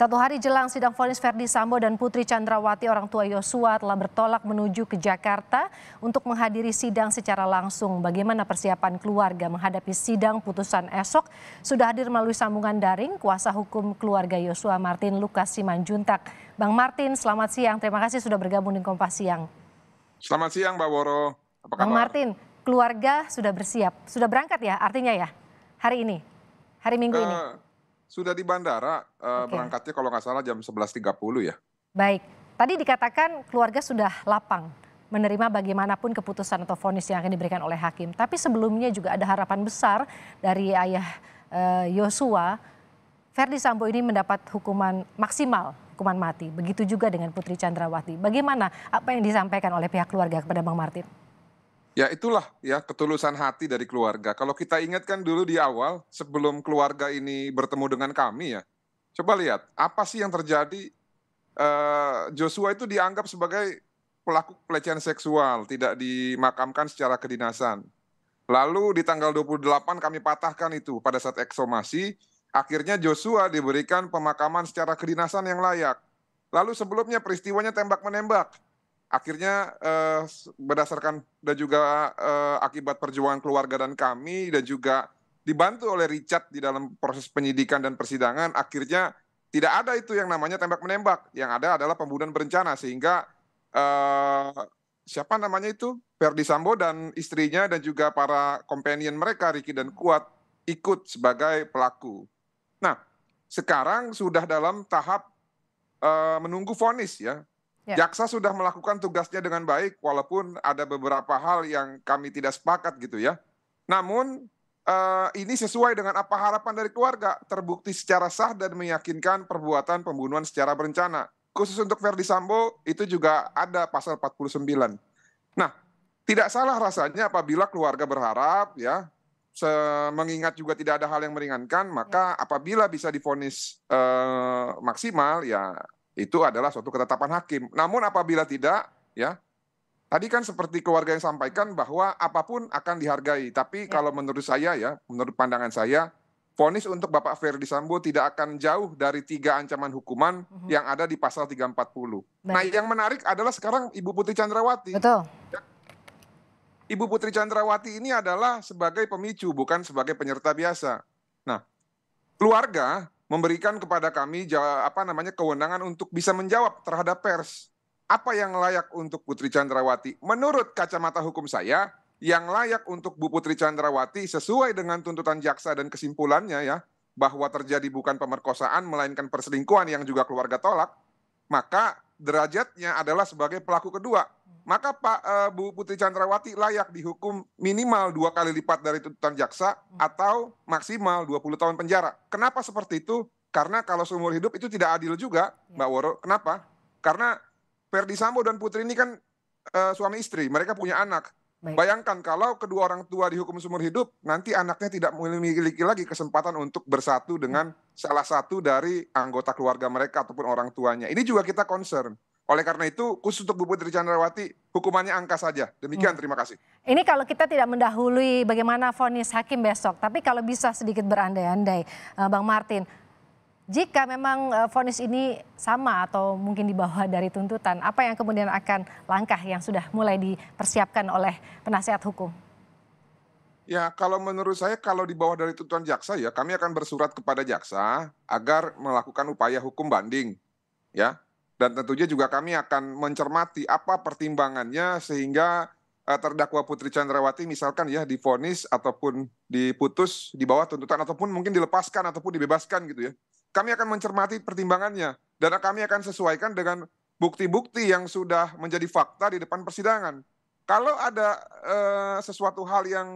Satu hari jelang sidang vonis Verdi Sambo dan Putri Chandrawati orang tua Yosua telah bertolak menuju ke Jakarta untuk menghadiri sidang secara langsung. Bagaimana persiapan keluarga menghadapi sidang putusan esok? Sudah hadir melalui sambungan daring kuasa hukum keluarga Yosua Martin Lukas Simanjuntak. Bang Martin, selamat siang. Terima kasih sudah bergabung di Kompas Siang. Selamat siang, Mbak Woro. Apa kabar? Bang Martin, keluarga sudah bersiap, sudah berangkat ya artinya ya hari ini, hari Minggu uh, ini? Eh, sudah di bandara uh, eh, okay. berangkatnya kalau nggak salah jam 11.30 ya. Baik, tadi dikatakan keluarga sudah lapang menerima bagaimanapun keputusan atau vonis yang akan diberikan oleh hakim. Tapi sebelumnya juga ada harapan besar dari ayah eh, Yosua, uh, Verdi Sambo ini mendapat hukuman maksimal, hukuman mati. Begitu juga dengan Putri Chandrawati. Bagaimana apa yang disampaikan oleh pihak keluarga kepada Bang Martin? Ya itulah ya ketulusan hati dari keluarga. Kalau kita ingatkan dulu di awal sebelum keluarga ini bertemu dengan kami ya. Coba lihat apa sih yang terjadi eh, Joshua itu dianggap sebagai pelaku pelecehan seksual, tidak dimakamkan secara kedinasan. Lalu di tanggal 28 kami patahkan itu pada saat eksomasi, akhirnya Joshua diberikan pemakaman secara kedinasan yang layak. Lalu sebelumnya peristiwanya tembak-menembak akhirnya eh, berdasarkan dan juga eh, akibat perjuangan keluarga dan kami dan juga dibantu oleh Richard di dalam proses penyidikan dan persidangan akhirnya tidak ada itu yang namanya tembak menembak yang ada adalah pembunuhan berencana sehingga eh, siapa namanya itu Ferdi Sambo dan istrinya dan juga para companion mereka Ricky dan Kuat ikut sebagai pelaku. Nah sekarang sudah dalam tahap eh, menunggu vonis ya Ya. Jaksa sudah melakukan tugasnya dengan baik, walaupun ada beberapa hal yang kami tidak sepakat gitu ya. Namun uh, ini sesuai dengan apa harapan dari keluarga, terbukti secara sah dan meyakinkan perbuatan pembunuhan secara berencana. Khusus untuk Verdi Sambo itu juga ada pasal 49. Nah, tidak salah rasanya apabila keluarga berharap ya mengingat juga tidak ada hal yang meringankan, maka ya. apabila bisa difonis uh, maksimal ya itu adalah suatu ketetapan hakim. Namun apabila tidak, ya Tadi kan seperti keluarga yang sampaikan bahwa apapun akan dihargai, tapi ya. kalau menurut saya ya, menurut pandangan saya, vonis untuk Bapak Ferdi Sambo tidak akan jauh dari tiga ancaman hukuman uh mhm. -huh. yang ada di pasal 340. Nah, Baik. Nah, yang menarik adalah sekarang Ibu Putri Chandrawati. Betul. Ibu Putri Chandrawati ini adalah sebagai pemicu, bukan sebagai penyerta biasa. Nah, keluarga memberikan kepada kami apa namanya kewenangan untuk bisa menjawab terhadap pers. Apa yang layak untuk Putri Chandrawati? Menurut kacamata hukum saya, yang layak untuk Bu Putri Chandrawati sesuai dengan tuntutan jaksa dan kesimpulannya ya, bahwa terjadi bukan pemerkosaan melainkan perselingkuhan yang juga keluarga tolak, maka derajatnya adalah sebagai pelaku kedua maka Pak uh, Bu Putri Chandrawati layak dihukum minimal dua kali lipat dari tuntutan jaksa hmm. atau maksimal 20 tahun penjara. Kenapa seperti itu? Karena kalau seumur hidup itu tidak adil juga, ya. Mbak Woro. Kenapa? Karena Ferdi Sambo dan Putri ini kan uh, suami istri, mereka punya anak. Baik. Bayangkan kalau kedua orang tua dihukum seumur hidup, nanti anaknya tidak memiliki lagi kesempatan untuk bersatu dengan hmm. salah satu dari anggota keluarga mereka ataupun orang tuanya. Ini juga kita concern. Oleh karena itu, khusus untuk Bu Putri Chandrawati, hukumannya angka saja. Demikian, hmm. terima kasih. Ini kalau kita tidak mendahului bagaimana vonis hakim besok, tapi kalau bisa sedikit berandai-andai, eh, Bang Martin, jika memang eh, vonis ini sama atau mungkin di bawah dari tuntutan, apa yang kemudian akan langkah yang sudah mulai dipersiapkan oleh penasihat hukum? Ya, kalau menurut saya kalau di bawah dari tuntutan jaksa ya kami akan bersurat kepada jaksa agar melakukan upaya hukum banding. Ya, dan tentunya juga kami akan mencermati apa pertimbangannya sehingga uh, terdakwa Putri Chandrawati misalkan ya difonis ataupun diputus di bawah tuntutan ataupun mungkin dilepaskan ataupun dibebaskan gitu ya. Kami akan mencermati pertimbangannya dan kami akan sesuaikan dengan bukti-bukti yang sudah menjadi fakta di depan persidangan. Kalau ada eh, sesuatu hal yang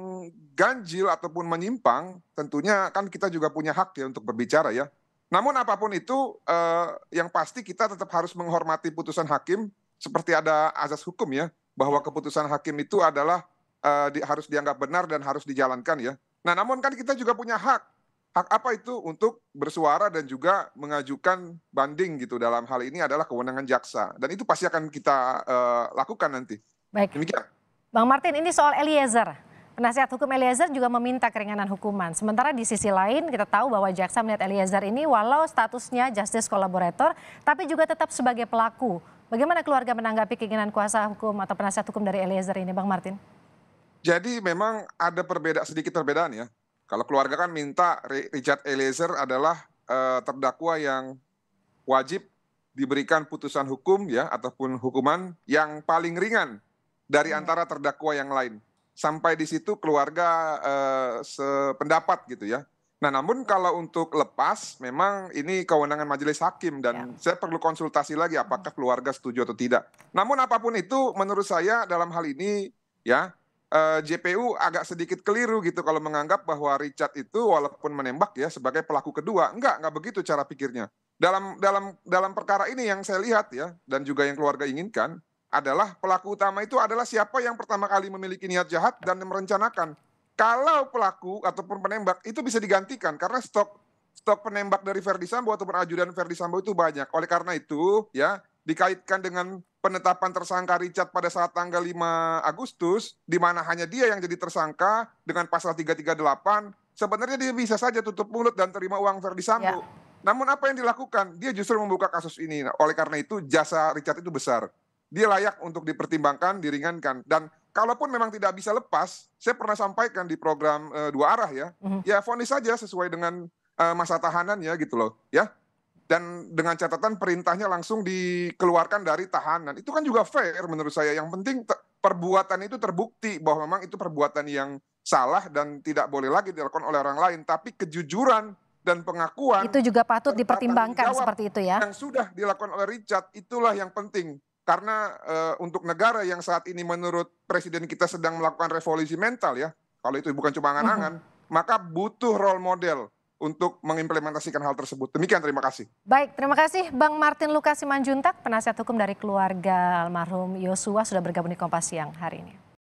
ganjil ataupun menyimpang, tentunya kan kita juga punya hak ya untuk berbicara ya. Namun apapun itu eh, yang pasti kita tetap harus menghormati putusan hakim seperti ada azas hukum ya bahwa keputusan hakim itu adalah eh, di, harus dianggap benar dan harus dijalankan ya. Nah, namun kan kita juga punya hak. Hak apa itu untuk bersuara dan juga mengajukan banding gitu dalam hal ini adalah kewenangan jaksa dan itu pasti akan kita eh, lakukan nanti. Baik. Demikian. Bang Martin ini soal Eliezer. Penasihat hukum Eliezer juga meminta keringanan hukuman. Sementara di sisi lain kita tahu bahwa jaksa melihat Eliezer ini walau statusnya justice collaborator, tapi juga tetap sebagai pelaku. Bagaimana keluarga menanggapi keinginan kuasa hukum atau penasihat hukum dari Eliezer ini Bang Martin? Jadi memang ada perbeda sedikit perbedaan ya. Kalau keluarga kan minta Richard Eliezer adalah uh, terdakwa yang wajib diberikan putusan hukum ya ataupun hukuman yang paling ringan dari iya. antara terdakwa yang lain sampai di situ keluarga eh, sependapat gitu ya. Nah, namun kalau untuk lepas, memang ini kewenangan majelis hakim dan ya. saya perlu konsultasi lagi apakah keluarga setuju atau tidak. Namun apapun itu, menurut saya dalam hal ini ya eh, JPU agak sedikit keliru gitu kalau menganggap bahwa Richard itu walaupun menembak ya sebagai pelaku kedua, enggak enggak begitu cara pikirnya. Dalam dalam dalam perkara ini yang saya lihat ya dan juga yang keluarga inginkan, adalah pelaku utama itu adalah siapa yang pertama kali memiliki niat jahat dan merencanakan. Kalau pelaku ataupun penembak itu bisa digantikan karena stok stok penembak dari Verdi Sambo atau ajudan Verdi Sambo itu banyak. Oleh karena itu, ya, dikaitkan dengan penetapan tersangka Richard pada saat tanggal 5 Agustus, di mana hanya dia yang jadi tersangka dengan pasal 338, sebenarnya dia bisa saja tutup mulut dan terima uang Verdi Sambo. Ya. Namun apa yang dilakukan? Dia justru membuka kasus ini. Nah, oleh karena itu jasa Richard itu besar dia layak untuk dipertimbangkan, diringankan. Dan kalaupun memang tidak bisa lepas, saya pernah sampaikan di program e, dua arah ya, mm-hmm. ya vonis saja sesuai dengan e, masa ya gitu loh, ya. Dan dengan catatan perintahnya langsung dikeluarkan dari tahanan. Itu kan juga fair menurut saya. Yang penting perbuatan itu terbukti bahwa memang itu perbuatan yang salah dan tidak boleh lagi dilakukan oleh orang lain. Tapi kejujuran dan pengakuan itu juga patut dipertimbangkan seperti itu ya. Yang sudah dilakukan oleh Richard itulah yang penting karena uh, untuk negara yang saat ini menurut presiden kita sedang melakukan revolusi mental ya, kalau itu bukan cuma angan-angan, uh-huh. maka butuh role model untuk mengimplementasikan hal tersebut. Demikian terima kasih. Baik, terima kasih Bang Martin Lukasiman Juntak, penasihat hukum dari keluarga almarhum Yosua sudah bergabung di Kompas Siang hari ini.